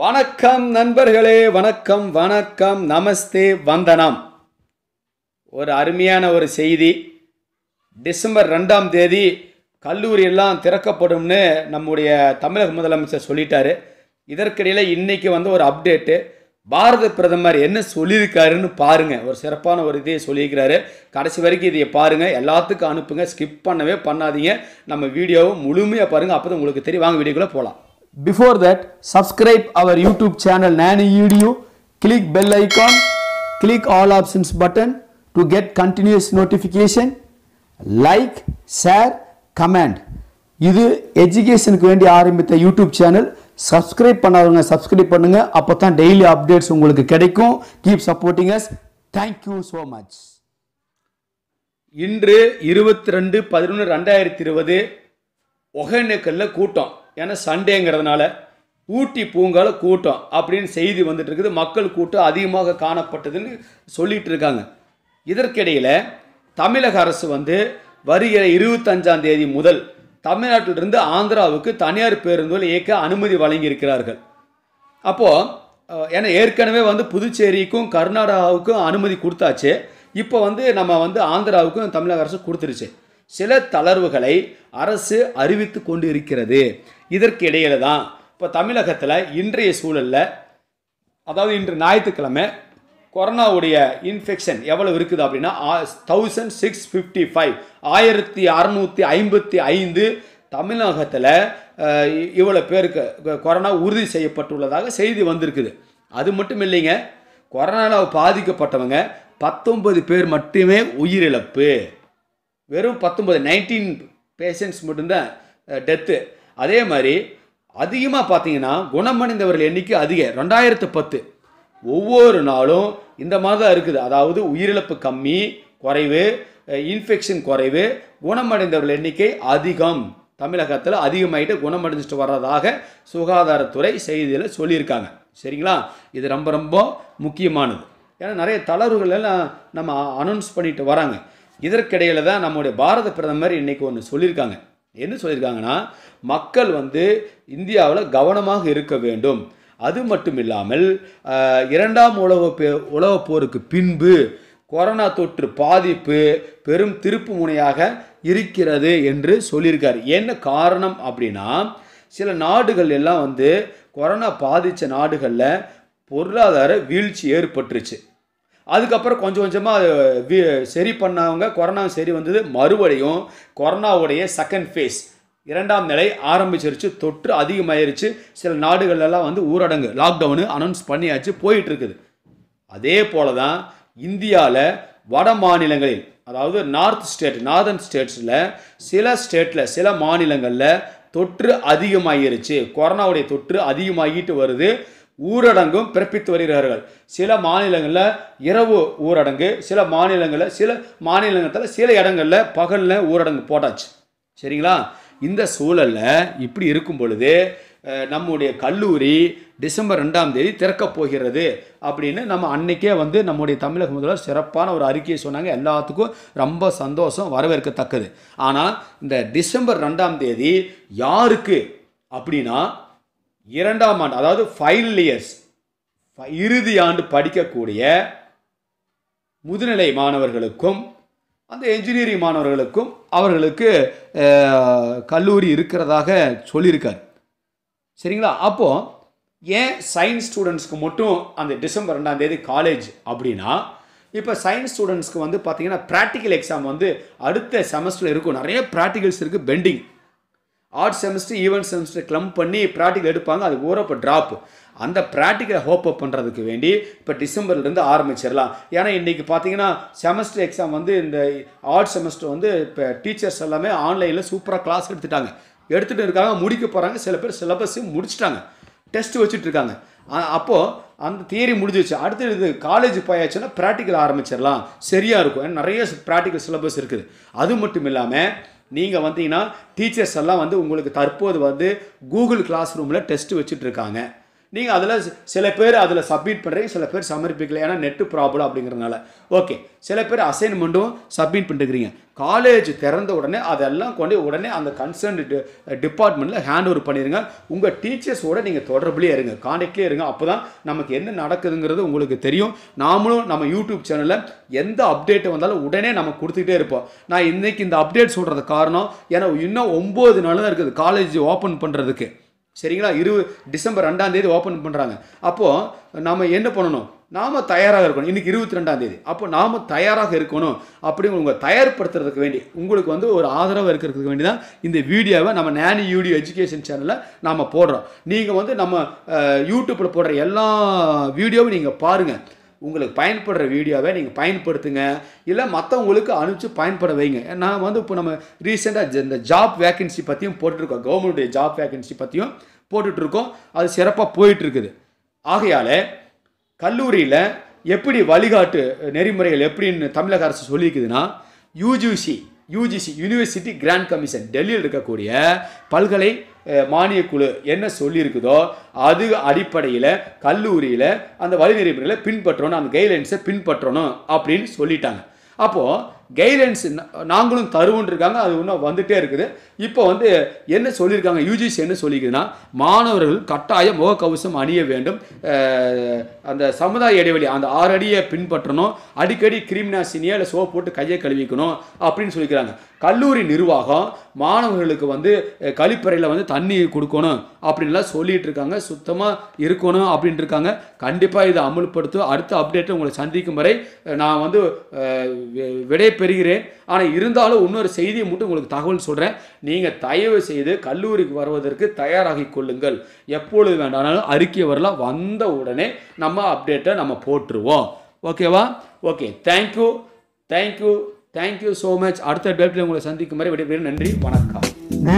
வணக்கம் நண்பர்களே வணக்கம் வணக்கம் நமஸ்தே வந்தனம் ஒரு அருமையான ஒரு செய்தி டிசம்பர் ரெண்டாம் தேதி கல்லூரியெல்லாம் திறக்கப்படும்னு நம்முடைய தமிழக முதலமைச்சர் சொல்லிட்டாரு இதற்கிடையில் இன்றைக்கி வந்து ஒரு அப்டேட்டு பாரத பிரதமர் என்ன சொல்லியிருக்காருன்னு பாருங்கள் ஒரு சிறப்பான ஒரு இதையை சொல்லியிருக்கிறாரு கடைசி வரைக்கும் இதையை பாருங்கள் எல்லாத்துக்கும் அனுப்புங்க ஸ்கிப் பண்ணவே பண்ணாதீங்க நம்ம வீடியோவை முழுமையாக பாருங்கள் அப்போ தான் உங்களுக்கு தெரியும் வாங்க வீடியோக்குள்ளே போகலாம் பிஃபோர் தட் subscribe அவர் YouTube channel Nani Edu, click bell icon, click all options button to get continuous notification like share comment இது எஜுகேஷனுக்கு வேண்டி ஆரம்பித்த யூடியூப் சேனல் சப்ஸ்கிரைப் பண்ணாதவங்க சப்ஸ்கிரைப் பண்ணுங்கள் அப்போ தான் டெய்லி அப்டேட்ஸ் உங்களுக்கு கிடைக்கும் keep supporting us thank you so much இன்று இருபத்தி ரெண்டு பதினொன்று ரெண்டாயிரத்தி இருபது ஒகேனக்கல்ல கூட்டம் ஏன்னா சண்டேங்கிறதுனால ஊட்டி பூங்கால கூட்டம் அப்படின்னு செய்தி வந்துட்டு இருக்குது மக்கள் கூட்டம் அதிகமாக காணப்பட்டதுன்னு சொல்லிட்டு இருக்காங்க இதற்கிடையில் தமிழக அரசு வந்து வருகிற இருபத்தஞ்சாம் தேதி முதல் தமிழ்நாட்டிலிருந்து ஆந்திராவுக்கு தனியார் பேருந்துகள் இயக்க அனுமதி வழங்கியிருக்கிறார்கள் அப்போது ஏன்னா ஏற்கனவே வந்து புதுச்சேரிக்கும் கர்நாடகாவுக்கும் அனுமதி கொடுத்தாச்சு இப்போ வந்து நம்ம வந்து ஆந்திராவுக்கும் தமிழக அரசு கொடுத்துருச்சு சில தளர்வுகளை அரசு அறிவித்து கொண்டு இருக்கிறது இதற்கு இடையில தான் இப்போ தமிழகத்தில் இன்றைய சூழலில் அதாவது இன்று ஞாயிற்றுக்கிழமை கொரோனாவுடைய இன்ஃபெக்ஷன் எவ்வளோ இருக்குது அப்படின்னா தௌசண்ட் சிக்ஸ் ஃபிஃப்டி ஃபைவ் ஆயிரத்தி அறநூற்றி ஐம்பத்தி ஐந்து தமிழகத்தில் இவ்வளோ பேருக்கு கொரோனா உறுதி செய்யப்பட்டுள்ளதாக செய்தி வந்திருக்குது அது மட்டும் இல்லைங்க கொரோனாவில் பாதிக்கப்பட்டவங்க பத்தொன்பது பேர் மட்டுமே உயிரிழப்பு வெறும் பத்தொம்பது நைன்டீன் பேஷண்ட்ஸ் மட்டும்தான் டெத்து அதே மாதிரி அதிகமாக பார்த்தீங்கன்னா குணமடைந்தவர்கள் எண்ணிக்கை அதிகம் ரெண்டாயிரத்து பத்து ஒவ்வொரு நாளும் இந்த மாதிரி தான் இருக்குது அதாவது உயிரிழப்பு கம்மி குறைவு இன்ஃபெக்ஷன் குறைவு குணமடைந்தவர்கள் எண்ணிக்கை அதிகம் தமிழகத்தில் அதிகமாகிட்டு குணமடைஞ்சிட்டு வர்றதாக சுகாதாரத்துறை செய்தியில் சொல்லியிருக்காங்க சரிங்களா இது ரொம்ப ரொம்ப முக்கியமானது ஏன்னா நிறைய தளர்வுகள் எல்லாம் நம்ம அனௌன்ஸ் பண்ணிட்டு வராங்க இதற்கிடையில் தான் நம்முடைய பாரத பிரதமர் இன்றைக்கி ஒன்று சொல்லியிருக்காங்க என்ன சொல்லியிருக்காங்கன்னா மக்கள் வந்து இந்தியாவில் கவனமாக இருக்க வேண்டும் அது மட்டும் இல்லாமல் இரண்டாம் உலக உலகப் போருக்கு பின்பு கொரோனா தொற்று பாதிப்பு பெரும் திருப்பு முனையாக இருக்கிறது என்று சொல்லியிருக்கார் என்ன காரணம் அப்படின்னா சில நாடுகள் எல்லாம் வந்து கொரோனா பாதித்த நாடுகளில் பொருளாதார வீழ்ச்சி ஏற்பட்டுருச்சு அதுக்கப்புறம் கொஞ்சம் கொஞ்சமாக அது சரி பண்ணவங்க கொரோனா சரி வந்தது மறுபடியும் கொரோனாவுடைய செகண்ட் ஃபேஸ் இரண்டாம் நிலை ஆரம்பிச்சிருச்சு தொற்று அதிகமாயிருச்சு சில நாடுகள்லாம் வந்து ஊரடங்கு லாக்டவுனு அனௌன்ஸ் பண்ணியாச்சு போயிட்டுருக்குது அதே போல தான் இந்தியாவில் வட மாநிலங்களில் அதாவது நார்த் ஸ்டேட் நார்தர்ன் ஸ்டேட்ஸில் சில ஸ்டேட்டில் சில மாநிலங்களில் தொற்று அதிகமாகிருச்சு கொரோனாவுடைய தொற்று அதிகமாகிட்டு வருது ஊரடங்கும் பிறப்பித்து வருகிறார்கள் சில மாநிலங்களில் இரவு ஊரடங்கு சில மாநிலங்களில் சில மாநிலங்களில் சில இடங்களில் பகலில் ஊரடங்கு போட்டாச்சு சரிங்களா இந்த சூழலில் இப்படி இருக்கும் பொழுது நம்முடைய கல்லூரி டிசம்பர் ரெண்டாம் தேதி திறக்கப் போகிறது அப்படின்னு நம்ம அன்னைக்கே வந்து நம்முடைய தமிழக முதல்வர் சிறப்பான ஒரு அறிக்கையை சொன்னாங்க எல்லாத்துக்கும் ரொம்ப சந்தோஷம் வரவேற்கத்தக்கது ஆனால் இந்த டிசம்பர் ரெண்டாம் தேதி யாருக்கு அப்படின்னா இரண்டாம் ஆண்டு அதாவது ஃபைனல் இயர்ஸ் இறுதி ஆண்டு படிக்கக்கூடிய முதுநிலை மாணவர்களுக்கும் அந்த என்ஜினியரிங் மாணவர்களுக்கும் அவர்களுக்கு கல்லூரி இருக்கிறதாக சொல்லியிருக்கார் சரிங்களா அப்போது ஏன் சயின்ஸ் ஸ்டூடெண்ட்ஸ்க்கு மட்டும் அந்த டிசம்பர் ரெண்டாம் தேதி காலேஜ் அப்படின்னா இப்போ சயின்ஸ் ஸ்டூடெண்ட்ஸ்க்கு வந்து பார்த்தீங்கன்னா ப்ராக்டிக்கல் எக்ஸாம் வந்து அடுத்த செமஸ்டரில் இருக்கும் நிறைய ப்ராக்டிகல்ஸ் இருக்குது pending odd semester even semester club பண்ணி ப்ராக்டிக்கல் எடுப்பாங்க அது ஊற இப்போ ட்ராப் அந்த ப்ராக்டிக்கலை ஹோப் அப் பண்ணுறதுக்கு வேண்டி இப்போ டிசம்பர்லேருந்து ஆரம்பிச்சிடலாம் ஏன்னா இன்றைக்கி பார்த்தீங்கன்னா செமஸ்டர் எக்ஸாம் வந்து இந்த ஆர்ட் செமஸ்டர் வந்து இப்போ டீச்சர்ஸ் எல்லாமே ஆன்லைனில் சூப்பராக கிளாஸ் எடுத்துட்டாங்க எடுத்துகிட்டு இருக்காங்க முடிக்க போகிறாங்க சில பேர் சிலபஸையும் முடிச்சிட்டாங்க டெஸ்ட் வச்சுட்ருக்காங்க அப்போது அந்த தியரி முடிஞ்சிச்சு அடுத்து இது காலேஜ் போயாச்சுன்னா ப்ராக்டிக்கல் ஆரம்பிச்சிடலாம் சரியாக இருக்கும் ஏன்னா நிறைய ப்ராக்டிக்கல் சிலபஸ் இருக்குது அது மட்டும் இல்லாமல் நீங்கள் வந்தீங்கன்னா டீச்சர்ஸ் எல்லாம் வந்து உங்களுக்கு தற்போது வந்து கூகுள் கிளாஸ் ரூமில் டெஸ்ட் வச்சுட்ருக்காங்க நீங்கள் அதில் சில பேர் அதில் சப்மிட் பண்ணுறீங்க சில பேர் சமர்ப்பிக்கல ஏன்னா நெட்டு ப்ராப்ளம் அப்படிங்கிறதுனால ஓகே சில பேர் அசைன்மெண்ட்டும் சப்மிட் பண்ணிருக்கிறீங்க காலேஜ் திறந்த உடனே அதெல்லாம் கொண்டு உடனே அந்த கன்சர்ன் டிபார்ட்மெண்ட்டில் ஹேண்ட் ஓவர் பண்ணிடுங்க உங்கள் டீச்சர்ஸோட நீங்கள் தொடர்புலேயே இருங்க காண்டாக்ட்லேயே இருங்க அப்போ தான் நமக்கு என்ன நடக்குதுங்கிறது உங்களுக்கு தெரியும் நாமளும் நம்ம யூடியூப் சேனலில் எந்த அப்டேட் வந்தாலும் உடனே நம்ம கொடுத்துக்கிட்டே இருப்போம் நான் இன்றைக்கி இந்த அப்டேட் சொல்கிறது காரணம் ஏன்னா இன்னும் ஒம்பது நாள் தான் இருக்குது காலேஜ் ஓப்பன் பண்ணுறதுக்கு சரிங்களா இரு டிசம்பர் ரெண்டாந்தேதி ஓப்பன் பண்ணுறாங்க அப்போது நாம் என்ன பண்ணணும் நாம் தயாராக இருக்கணும் இன்றைக்கி இருபத்தி ரெண்டாந்தேதி அப்போ நாம் தயாராக இருக்கணும் அப்படின்னு உங்கள் தயார்படுத்துறதுக்கு வேண்டி உங்களுக்கு வந்து ஒரு ஆதரவு இருக்கிறதுக்கு வேண்டி தான் இந்த வீடியோவை நம்ம நேனி யூடியோ எஜுகேஷன் சேனலில் நாம் போடுறோம் நீங்கள் வந்து நம்ம யூடியூப்பில் போடுற எல்லா வீடியோவும் நீங்கள் பாருங்கள் உங்களுக்கு பயன்படுற வீடியோவை நீங்கள் பயன்படுத்துங்க இல்லை மற்றவங்களுக்கு அனுப்பிச்சு பயன்பட வைங்க நான் வந்து இப்போ நம்ம ரீசெண்டாக இந்த ஜாப் வேக்கன்சி பற்றியும் போட்டுட்ருக்கோம் கவர்மெண்ட்டுடைய ஜாப் வேக்கன்சி பற்றியும் போட்டுட்ருக்கோம் அது சிறப்பாக போயிட்டுருக்குது ஆகையால் கல்லூரியில் எப்படி வழிகாட்டு நெறிமுறைகள் எப்படின்னு தமிழக அரசு சொல்லியிருக்குதுன்னா UGC UGC university grant commission டெல்லியில் இருக்கக்கூடிய பல்கலை மானிய குழு என்ன சொல்லியிருக்குதோ அது அடிப்படையில் கல்லூரியில் அந்த நெறிமுறைகளை பின்பற்றணும் அந்த கைட்லைன்ஸை பின்பற்றணும் அப்படின்னு சொல்லிட்டாங்க அப்போது கைடன்ஸ் நாங்களும் தருவோன்னு இருக்காங்க அது இன்னும் வந்துகிட்டே இருக்குது இப்போ வந்து என்ன சொல்லியிருக்காங்க யூஜிசி என்ன சொல்லியிருக்குதுன்னா மாணவர்கள் கட்டாயம் முகக்கவசம் அணிய வேண்டும் அந்த சமுதாய இடைவெளி அந்த ஆறு அடியை பின்பற்றணும் அடிக்கடி கிருமிநாசினியை இல்லை சோப் போட்டு கையை கழுவிக்கணும் அப்படின்னு சொல்லிக்கிறாங்க கல்லூரி நிர்வாகம் மாணவர்களுக்கு வந்து கழிப்பறையில் வந்து தண்ணி கொடுக்கணும் அப்படின்லாம் சொல்லிட்டு இருக்காங்க சுத்தமாக இருக்கணும் அப்படின்ட்டு இருக்காங்க கண்டிப்பாக இதை அமல்படுத்தும் அடுத்த அப்டேட்டை உங்களை சந்திக்கும் வரை நான் வந்து விடை பெறுகிறேன் ஆனால் இருந்தாலும் இன்னொரு செய்தியை மட்டும் உங்களுக்கு தகவல் சொல்கிறேன் நீங்கள் தயவு செய்து கல்லூரிக்கு வருவதற்கு தயாராகி கொள்ளுங்கள் எப்பொழுது வேண்டானாலும் அறிக்கை வரலாம் வந்த உடனே நம்ம அப்டேட்டை நம்ம போட்டுருவோம் ஓகேவா okay thank you thank you thank you so much அடுத்த அப்டேட்டில் உங்களை சந்திக்கும் மாதிரி விடைபெறும் நன்றி வணக்கம்